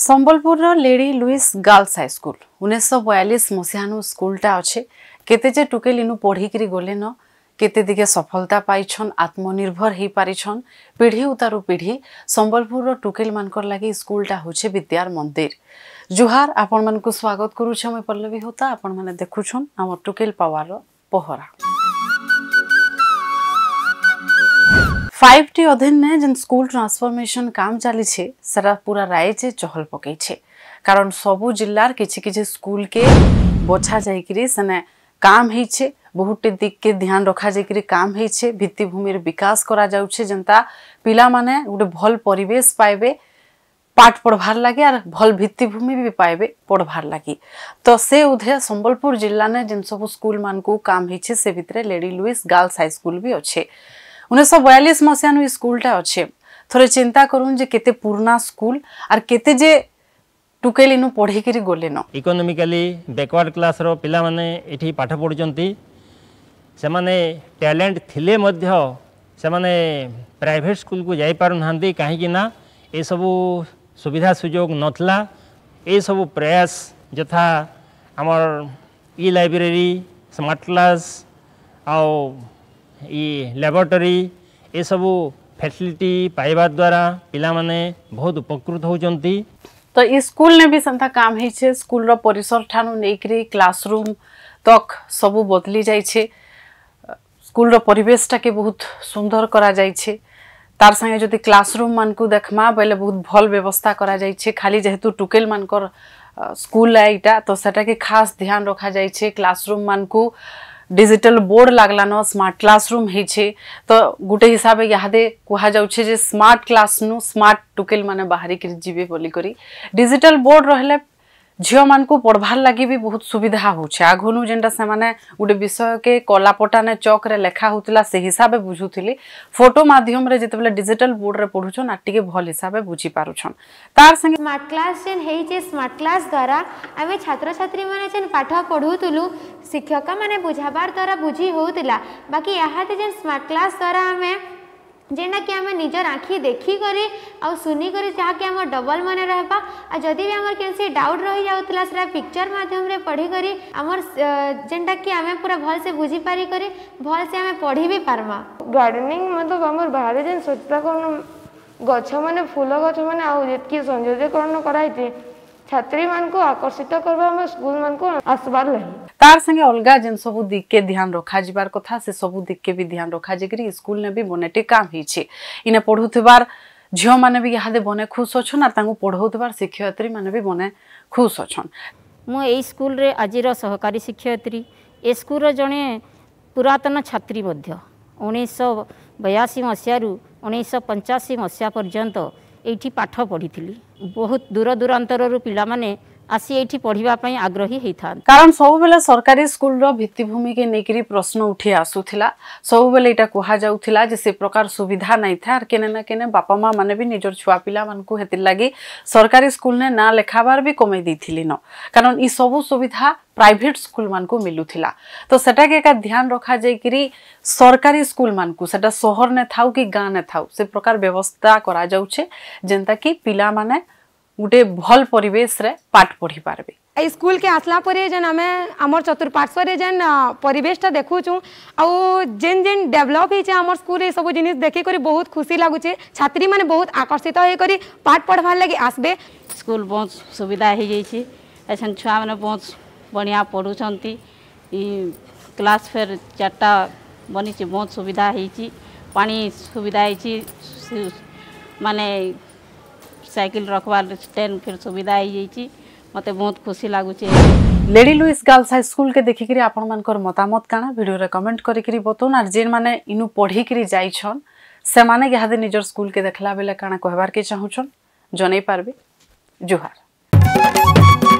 ସମ୍ବଲପୁରର lady Louis girls high school ଉଣେଇଶହ ବୟାଳିଶ ମସିହାନୁ ସ୍କୁଲଟା ଅଛେ କେତେ ଯେ ଟୁକେଲ ଇନୁ ପଢ଼ିକିରି ଗଲେନ କେତେ ଦିଗେ ସଫଳତା ପାଇଛନ୍ ଆତ୍ମନିର୍ଭର ହେଇପାରିଛନ୍ ପିଢ଼ି ଉତାରୁ ପିଢ଼ି ସମ୍ବଲପୁରର ଟୁକେଲମାନଙ୍କର ଲାଗି ସ୍କୁଲଟା ହଉଛେ ବିଦ୍ୟାର ମନ୍ଦିର ଜୁହାର ଆପଣମାନଙ୍କୁ ସ୍ୱାଗତ କରୁଛେ ମୁଇଁ ପଲ୍ଲବୀ ହୋତା ଆପଣମାନେ ଦେଖୁଛନ୍ ଆମର ଟୁକେଲ ପାୱାରର ପହରା ફાઇવટી અધીનને જેન સ્કૂલ ટ્રાન્સફર્મેશન કામ ચાલીછે સેટા પૂરા રાયજે ચહલ પકઈછે কারণ সবু জেলার কিছু কিছু স্কুলকে বছা যাইকি সেনে কাম হয়েছে বহুটি দিককে ধ্যান রখা যাইকি কাম হয়েছে ভিত্তিভূমির বিকাশ করা যাচ্ছে যেটা পিলামানে গোটে ভাল পরিবেশ পাইবে পাঠ পড়বার লাগে আর ভাল ভিত্তিভূমি বি পাইবে পড়বার লাগি তো সে উধে সম্বলপুর জেলা নে যেন সব স্কুল মানুষ কাম হয়েছে সে ভিতরে Lady Lewis Girls High School বি অছে ଉଣେଇଶହ ବୟାଳିଶ ମସିହାନୁ ଏ ସ୍କୁଲଟା ଅଛେ ଥରେ ଚିନ୍ତା କରୁନ୍ ଯେ କେତେ ପୁରୁଣା ସ୍କୁଲ ଆର୍ କେତେ ଯେ ଟୁକେଲିନୁ ପଢ଼ିକିରି ଗଲେନ ଇକୋନୋମିକାଲି ବ୍ୟାକୱାର୍ଡ କ୍ଲାସ୍ର ପିଲାମାନେ ଏଠି ପାଠ ପଢ଼ୁଛନ୍ତି ସେମାନେ ଟ୍ୟାଲେଣ୍ଟ ଥିଲେ ମଧ୍ୟ ସେମାନେ ପ୍ରାଇଭେଟ୍ ସ୍କୁଲକୁ ଯାଇପାରୁନାହାନ୍ତି କାହିଁକି ନା ଏସବୁ ସୁବିଧା ସୁଯୋଗ ନଥିଲା ଏସବୁ ପ୍ରୟାସ ଯଥା ଆମର ଇ ଲାଇବ୍ରେରୀ ସ୍ମାର୍ଟ କ୍ଲାସ୍ ଆଉ ଇଏ ଲାବୋରେଟୋରୀ ଏସବୁ ଫ୍ୟାସିଲିଟି ପାଇବା ଦ୍ୱାରା ପିଲାମାନେ ବହୁତ ଉପକୃତ ହେଉଛନ୍ତି ତ ଇ ସ୍କୁଲନେ ବି ସେନ୍ତା କାମ ହେଇଛେ ସ୍କୁଲର ପରିସର ଠାନୁ ନେଇକରି କ୍ଲାସରୁମ୍ ତକ ସବୁ ବଦଲି ଯାଇଛେ ସ୍କୁଲର ପରିବେଶଟାକେ ବହୁତ ସୁନ୍ଦର କରାଯାଇଛେ তার সাথে যদি ক্লাসরুম মানুষ দেখমা বেলে বহুত ভাল ব্যবস্থা করা যাইছে খালি যেহেতু টুকেল মানকর স্কুল এইটা তো সেটাকে খাস ধ্যান রাখা যাইছে ক্লাসরুম মানুষ ডিজিটাল ବୋର୍ଡ଼ ଲାଗ୍ଲାନ ସ୍ମାର୍ଟ କ୍ଲାସରୁମ୍ ହେଇଛେ ତ ଗୋଟେ ହିସାବେ ଇହାଦେ କୁହାଯାଉଛେ ଯେ ସ୍ମାର୍ଟ କ୍ଲାସ୍ନୁ ସ୍ମାର୍ଟ ଟୁକେଲ୍ମାନେ ବାହାରିକିରି ଯିବେ ବୋଲିକରି ଡିଜିଟାଲ ବୋର୍ଡ଼ ରହିଲେ ଝିଅମାନଙ୍କୁ ପଢ଼ବାର୍ ଲାଗି ବି ବହୁତ ସୁବିଧା ହଉଛେ ଆଘନୁ ଯେନ୍ଟା ସେମାନେ ଗୋଟେ ବିଷୟକେ କଲାପଟାନେ ଚକ୍ରେ ଲେଖା ହଉଥିଲା ସେ ହିସାବେ ବୁଝୁଥିଲି ଫଟୋ ମାଧ୍ୟମରେ ଯେତେବେଳେ ଡିଜିଟାଲ ବୋର୍ଡରେ ପଢ଼ୁଛନ୍ ଆର୍ ଟିକେ ଭଲ ହିସାବେ ବୁଝିପାରୁଛନ୍ ତାର ସାଙ୍ଗେ ସ୍ମାର୍ଟ କ୍ଲାସ୍ ଯେନ୍ ହେଇଛେ ସ୍ମାର୍ଟ କ୍ଲାସ୍ ଦ୍ୱାରା ଆମେ ଛାତ୍ରଛାତ୍ରୀମାନେ ଯେନ୍ ପାଠ ପଢ଼ୁଥିଲୁ ଶିକ୍ଷକମାନେ ବୁଝାବାର ଦ୍ୱାରା ବୁଝି ହେଉଥିଲା ବାକି ଏହାଦେ ଯେନ୍ ସ୍ମାର୍ଟ କ୍ଲାସ୍ ଦ୍ୱାରା ଆମେ जेनटा कि आम निजर आखि देखिक आुनिक जहाँकि आम डबल मन रहा जदि भी आमर कैसे डाउट रही जाऊला से पिक्चर मध्यम पढ़ीकर आमर जेनटा कि आम पूरा भल से बुझी पारिकर भल से आम पढ़ी भी पार्मा गार्डेनिंग मतलब आमर बाहर जेन स्वच्छताकरण गछ मैंने फूल गछ मैंने आतकी सौंदर्यकरण कराई छात्री मान को आकर्षित करवा हम स्कूल मान को आसबार नहीं तार संगे अलगा जन सब दिक के ध्यान रखा जिबार कथा से सब दिक के भी ध्यान रखा जेकरी स्कूल ने भी बनेटे काम ही छे इने पढुथिबार ଝିଅ ମାନେ ବି ଇହାଦେ ବନେ ଖୁସ୍ ଅଛନ୍ ଆର୍ ତାଙ୍କୁ ପଢ଼ଉଥିବାର ଶିକ୍ଷୟତ୍ରୀ ମାନେ ବି ବନେ ଖୁସ୍ ଅଛନ୍ ମୁଁ ଏଇ ସ୍କୁଲରେ ଆଜିର ସହକାରୀ ଶିକ୍ଷୟତ୍ରୀ ଏ ସ୍କୁଲର ଜଣେ ପୁରାତନ ଛାତ୍ରୀ ମଧ୍ୟ ଉଣେଇଶହ ବୟାଅଶୀ ମସିହାରୁ ଉଣେଇଶହ ପଞ୍ଚାଅଶୀ ମସିହା ପର୍ଯ୍ୟନ୍ତ ଏଇଠି ପାଠ ପଢ଼ିଥିଲି ବହୁତ ଦୂର ଦୂରାନ୍ତରରୁ ପିଲାମାନେ আসি এইটি পড়া আগ্রহী হয়ে কারণ সবুলে সরকারি স্কুলর ভিত্তিভূমিকে নেই প্রশ্ন উঠি আসুলা সবুলে এটা কুহযাউলা যে সে প্রকার সুবিধা নাই থাকে আর কেনে না কেনে বাপা মা মানে বি নিজের ছুয়া পিলা মানুষ হেতির লাগি সরকারি স্কুলে না লেখাবার বি কমাই দিয়েছিলেন কারণ ই সবু সুবিধা प्राइट स्कूल मानू मिलूला तो सेटा के एका ध्यान रखा जाकि सरकारी स्कूल मानू से सहर ने थाऊ कि गाँ ने थाऊ से प्रकार व्यवस्था करा जेनता कि पिला माने गोटे भल परेश पढ़ी पारे स्कूल के आसला पर जेन आम आम चतुर्पार्श्वर जेन परेशटा देखुचू आउ जेन जेन डेभलप होईचे आम स्कूल सब जिन देखिक बहुत खुशी लगुचे छात्री मैंने बहुत आकर्षित होकर पाठ पढ़वार लगे आसबे स्कूल बहुत सुविधा हो जाइए छुआ मैंने बहुत बढ़िया पढ़ुं क्लास फेर चार्टा बनी बहुत सुविधा होती पानी ସାଇକେଲ ରଖବାର ଷ୍ଟାଣ୍ଡ ଫେର ସୁବିଧା ହେଇଯାଇଛି ମୋତେ ବହୁତ ଖୁସି ଲାଗୁଛି ଲେଡି ଲୁଇସ୍ ଗାର୍ଲସ୍ ହାଇସ୍କୁଲକେ ଦେଖିକିରି ଆପଣମାନଙ୍କର ମତାମତ କାଣା ଭିଡ଼ିଓରେ କମେଣ୍ଟ କରିକିରି ବତଉନ୍ ଆର୍ ଯେନ୍ମାନେ ଇନୁ ପଢ଼ିକିରି ଯାଇଛନ୍ ସେମାନେ ଇହାଦେ ନିଜର ସ୍କୁଲକେ ଦେଖିଲା ବେଲେ କାଣା କହିବାର୍କେ ଚାହୁଁଛନ୍ ଜନେଇ ପାରବେ ଜୁହାର